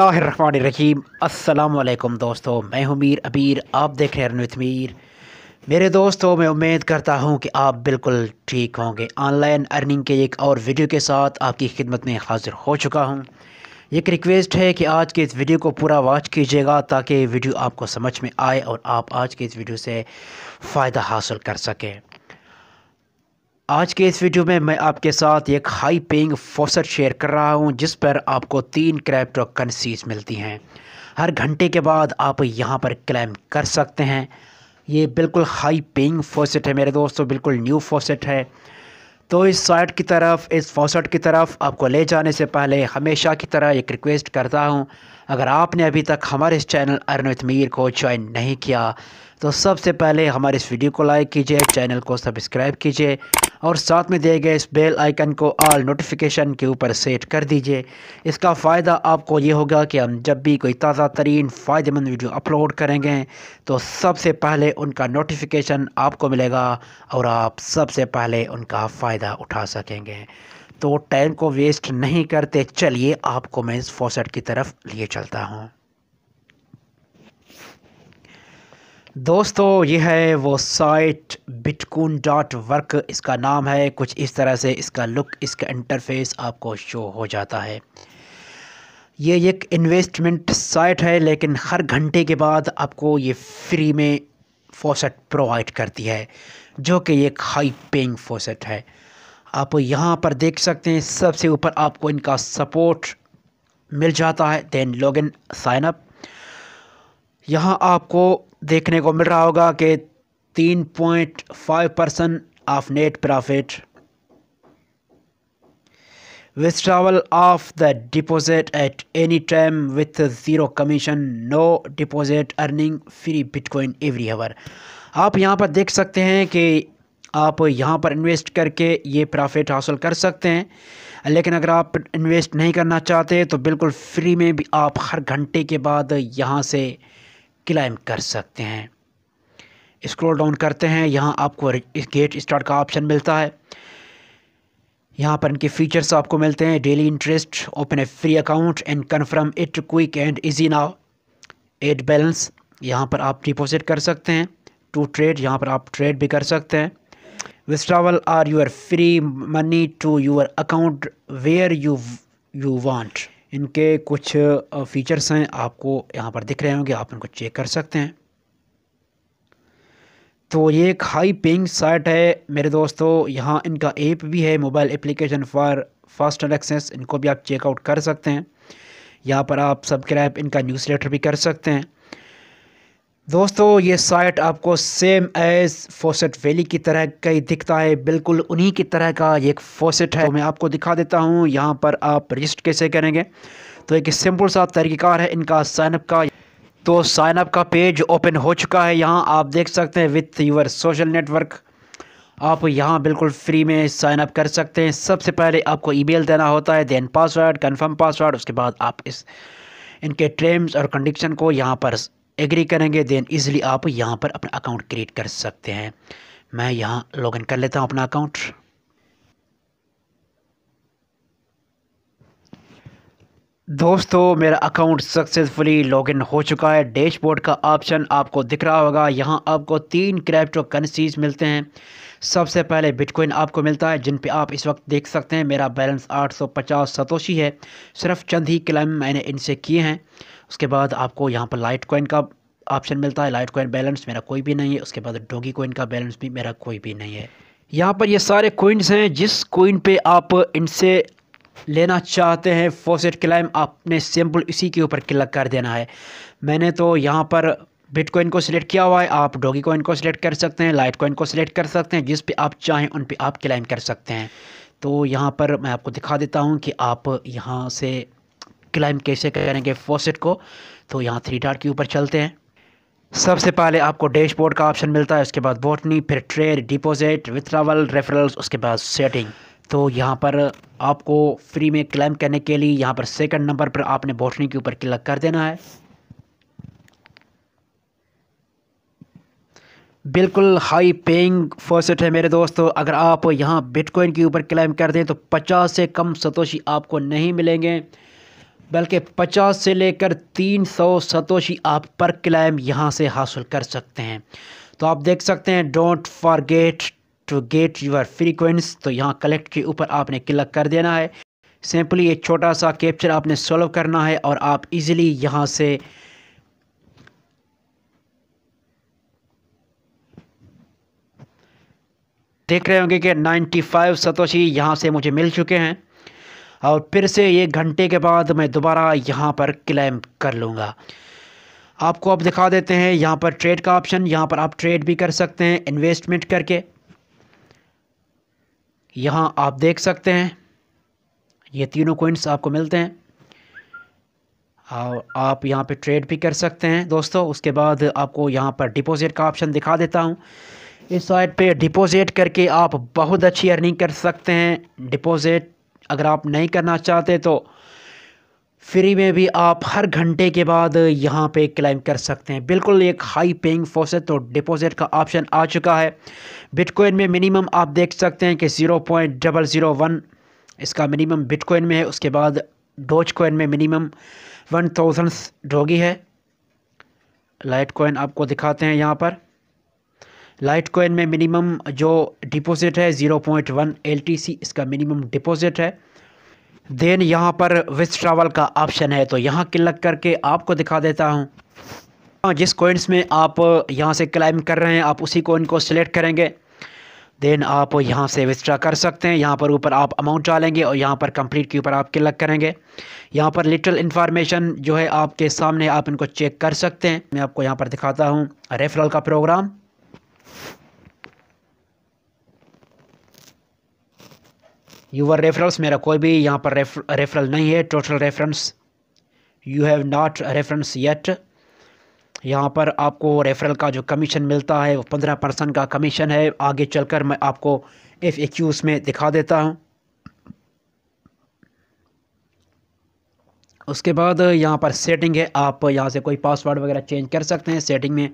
अस्सलाम वालेकुम दोस्तों मैं हूं मीर अबीर आप देख रहे हैं मीर मेरे दोस्तों मैं उम्मीद करता हूं कि आप बिल्कुल ठीक होंगे ऑनलाइन अर्निंग के एक और वीडियो के साथ आपकी खिदमत में हाजिर हो चुका हूं एक रिक्वेस्ट है कि आज के इस वीडियो को पूरा वॉच कीजिएगा ताकि वीडियो आपको समझ में आए और आप आज के इस वीडियो से फ़ायदा हासिल कर सकें आज के इस वीडियो में मैं आपके साथ एक हाई पेइंग फोसेट शेयर कर रहा हूं जिस पर आपको तीन क्रैप्टो करेंसीज मिलती हैं हर घंटे के बाद आप यहां पर क्लेम कर सकते हैं ये बिल्कुल हाई पेइंग फोसेट है मेरे दोस्तों बिल्कुल न्यू फोसेट है तो इस साइट की तरफ इस फोसेट की तरफ आपको ले जाने से पहले हमेशा की तरह एक रिक्वेस्ट करता हूँ अगर आपने अभी तक हमारे इस चैनल अरन मीर को ज्वाइन नहीं किया तो सबसे पहले हमारे इस वीडियो को लाइक कीजिए चैनल को सब्सक्राइब कीजिए और साथ में दिए गए इस बेल आइकन को आल नोटिफिकेशन के ऊपर सेट कर दीजिए इसका फ़ायदा आपको ये होगा कि हम जब भी कोई ताज़ा तरीन फ़ायदेमंद वीडियो अपलोड करेंगे तो सबसे पहले उनका नोटिफिकेशन आपको मिलेगा और आप सबसे पहले उनका फ़ायदा उठा सकेंगे तो टाइम को वेस्ट नहीं करते चलिए आपको मैं इस फोसेट की तरफ लिए चलता हूँ दोस्तों ये है वो साइट बिटकून डॉट वर्क इसका नाम है कुछ इस तरह से इसका लुक इसका इंटरफेस आपको शो हो जाता है ये एक इन्वेस्टमेंट साइट है लेकिन हर घंटे के बाद आपको ये फ्री में फोसेट प्रोवाइड करती है जो कि एक हाई पेइंग फोसेट है आप यहाँ पर देख सकते हैं सबसे ऊपर आपको इनका सपोर्ट मिल जाता है then log in sign up यहाँ आपको देखने को मिल रहा होगा कि तीन point five percent off net profit withdrawal of the deposit at any time with zero commission no deposit earning free bitcoin every hour आप यहाँ पर देख सकते हैं कि आप यहाँ पर इन्वेस्ट करके ये प्रॉफिट हासिल कर सकते हैं लेकिन अगर आप इन्वेस्ट नहीं करना चाहते तो बिल्कुल फ्री में भी आप हर घंटे के बाद यहाँ से क्लाइम कर सकते हैं स्क्रॉल डाउन करते हैं यहाँ आपको गेट स्टार्ट का ऑप्शन मिलता है यहाँ पर इनके फीचर्स आपको मिलते हैं daily interest open a free account and confirm it quick and easy now at balance यहाँ पर आप डिपॉजिट कर सकते हैं टू ट्रेड यहाँ पर आप ट्रेड भी कर सकते हैं withdrawal or your free money to your account where you you want इनके कुछ फीचर्स हैं आपको यहाँ पर दिख रहे होंगे आप इनको चेक कर सकते हैं तो ये एक हाई पेइंग साइट है मेरे दोस्तों यहाँ इनका ऐप भी है mobile application for fast and access इनको भी आप चेकआउट कर सकते हैं यहाँ पर आप सब्सक्राइब इनका न्यूज़ लेटर भी कर सकते हैं दोस्तों ये साइट आपको सेम एज फोसेट वैली की तरह कई दिखता है बिल्कुल उन्हीं की तरह का ये एक फोसेट है तो मैं आपको दिखा देता हूँ यहाँ पर आप रजिस्टर कैसे करेंगे तो एक सिंपल सा तरीक़ार है इनका साइनअप का तो साइनअप का पेज ओपन हो चुका है यहाँ आप देख सकते हैं विथ यूर सोशल नेटवर्क आप यहाँ बिल्कुल फ्री में साइनअप कर सकते हैं सबसे पहले आपको ई देना होता है देन पासवर्ड कन्फर्म पासवर्ड उसके बाद आप इस इनके टर्म्स और कंडीशन को यहाँ पर एग्री करेंगे देन ईज़िली आप यहाँ पर अपना अकाउंट क्रिएट कर सकते हैं मैं यहाँ लॉगिन कर लेता हूँ अपना अकाउंट दोस्तों मेरा अकाउंट सक्सेसफुली लॉगिन हो चुका है डैशबोर्ड का ऑप्शन आपको दिख रहा होगा यहाँ आपको तीन क्रैप्टो करेंसीज मिलते हैं सबसे पहले बिटकॉइन आपको मिलता है जिन पे आप इस वक्त देख सकते हैं मेरा बैलेंस 850 सतोशी है सिर्फ चंद ही क्लाइम मैंने इनसे किए हैं उसके बाद आपको यहाँ पर लाइट कॉइन का ऑप्शन मिलता है लाइट कॉइन बैलेंस मेरा कोई भी नहीं है उसके बाद डोगी कॉइन का बैलेंस भी मेरा कोई भी नहीं है यहाँ पर ये सारे कोइंस हैं जिस कोइन पे आप इनसे लेना चाहते हैं फोसेट क्लाइम आपने सिंपल इसी के ऊपर क्लिक कर देना है मैंने तो यहाँ पर बिटकॉइन को सिलेक्ट किया हुआ है आप डोगी कॉइन को सिलेक्ट कर सकते हैं लाइट कॉइन को सिलेक्ट कर सकते हैं जिस पे आप चाहें उन पे आप क्लाइम कर सकते हैं तो यहाँ पर मैं आपको दिखा देता हूँ कि आप यहाँ से क्लाइम कैसे करेंगे फोसेट को तो यहाँ थ्री डार्ट के ऊपर चलते हैं सबसे पहले आपको डैशबोर्ड का ऑप्शन मिलता है उसके बाद बोटनी फिर ट्रेड डिपॉजिट विथड्रावल रेफरल्स उसके बाद सेटिंग तो यहाँ पर आपको फ्री में क्लेम करने के लिए यहाँ पर सेकंड नंबर पर आपने बोटनी के ऊपर क्लिक कर देना है बिल्कुल हाई पेइंग फोसेट है मेरे दोस्तों अगर आप यहाँ बिटकॉइन के ऊपर क्लेम कर दें तो 50 से कम सतोशी आपको नहीं मिलेंगे बल्कि पचास से लेकर तीन सौ सतोशी आप पर क्लाइम यहाँ से हासिल कर सकते हैं तो आप देख सकते हैं don't forget to get your free coins तो यहाँ कलेक्ट के ऊपर आपने क्लिक कर देना है सिंपली एक छोटा सा कैप्चर आपने सॉल्व करना है और आप इजीली यहाँ से देख रहे होंगे कि 95 सतोशी यहाँ से मुझे मिल चुके हैं और फिर से एक घंटे के बाद मैं दोबारा यहाँ पर क्लेम कर लूँगा आपको अब दिखा देते हैं यहाँ पर ट्रेड का ऑप्शन यहाँ पर आप ट्रेड भी कर सकते हैं इन्वेस्टमेंट करके यहाँ आप देख सकते हैं ये तीनों कोइंस आपको मिलते हैं और आप यहाँ पे ट्रेड भी कर सकते हैं दोस्तों उसके बाद आपको यहाँ पर डिपॉजिट का ऑप्शन दिखा देता हूँ इस साइड पे डिपॉजिट करके आप बहुत अच्छी अर्निंग कर सकते हैं डिपॉजिट अगर आप नहीं करना चाहते तो फ्री में भी आप हर घंटे के बाद यहाँ पे क्लेम कर सकते हैं बिल्कुल एक हाई पेइंग फोसेट तो डिपॉजिट का ऑप्शन आ चुका है बिटकॉइन में मिनिमम आप देख सकते हैं कि zero point double zero one इसका मिनिमम बिटकॉइन में है उसके बाद डोज कॉइन में मिनिमम वन थाउजेंड्स डोगी है लाइट कॉइन आपको दिखाते हैं यहाँ पर लाइट कोइन में मिनिमम जो डिपॉजिट है ज़ीरो पॉइंट वन एल इसका मिनिमम डिपॉजिट है देन यहाँ पर विथड्रावल का ऑप्शन है तो यहाँ क्लिक करके आपको दिखा देता हूँ हाँ, जिस कोइंस में आप यहाँ से क्लाइम कर रहे हैं आप उसी कोइन को सिलेक्ट करेंगे देन आप यहाँ से विस्ट्रा कर सकते हैं यहाँ पर ऊपर आप अमाउंट डालेंगे और यहाँ पर कंप्लीट के ऊपर आप क्लिक करेंगे यहाँ पर लिटल इन्फॉर्मेशन जो है आपके सामने आप इनको चेक कर सकते हैं मैं आपको यहाँ पर दिखाता हूँ रेफरल का प्रोग्राम यूवर रेफरल्स मेरा कोई भी यहाँ पर रेफरल नहीं है total reference you have not reference yet यहाँ पर आपको रेफरल का जो कमीशन मिलता है वो पंद्रह परसेंट का कमीशन है आगे चलकर मैं आपको एफ एक्यूज़ में दिखा देता हूँ उसके बाद यहाँ पर सेटिंग है आप यहाँ से कोई पासवर्ड वगैरह चेंज कर सकते हैं सेटिंग में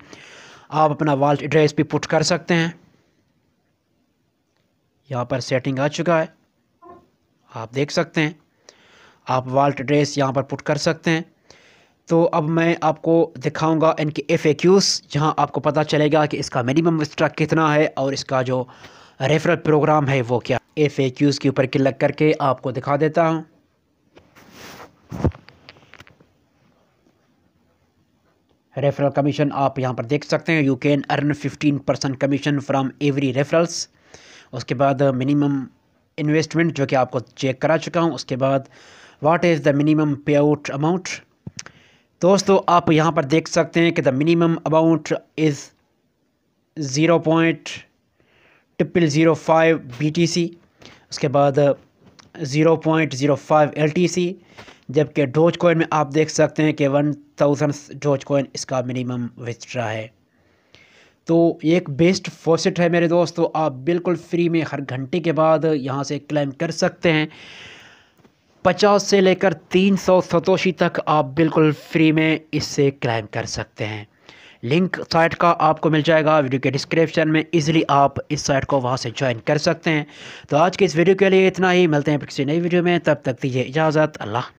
आप अपना वॉल्ट एड्रेस भी पुट कर सकते हैं यहाँ पर सेटिंग आ चुका है आप देख सकते हैं आप वाल्ट ड्रेस यहाँ पर पुट कर सकते हैं तो अब मैं आपको दिखाऊंगा इनके एफ ए जहाँ आपको पता चलेगा कि इसका मिनिमम स्ट्रक कितना है और इसका जो रेफरल प्रोग्राम है वो क्या एफ ए के ऊपर क्लिक करके आपको दिखा देता हूँ रेफरल कमीशन आप यहाँ पर देख सकते हैं you can earn 15 percent commission from every referrals उसके बाद मिनिमम इन्वेस्टमेंट जो कि आपको चेक करा चुका हूँ उसके बाद what is the minimum payout amount दोस्तों आप यहाँ पर देख सकते हैं कि the minimum amount is zero point triple zero five B T C उसके बाद zero point zero five L T C जबकि डोज कोइन में आप देख सकते हैं कि वन थाउजेंड डोज कोइन इसका मिनिमम विथड्रा है तो एक बेस्ट फोसेट है मेरे दोस्त तो आप बिल्कुल फ्री में हर घंटे के बाद यहाँ से क्लेम कर सकते हैं पचास से लेकर तीन सौ सतोशी तक आप बिल्कुल फ्री में इससे क्लेम कर सकते हैं लिंक साइट का आपको मिल जाएगा वीडियो के डिस्क्रिप्शन में इजीली आप इस साइट को वहां से ज्वाइन कर सकते हैं तो आज के इस वीडियो के लिए इतना ही मिलते हैं किसी नई वीडियो में तब तक दीजिए इजाज़त अल्लाह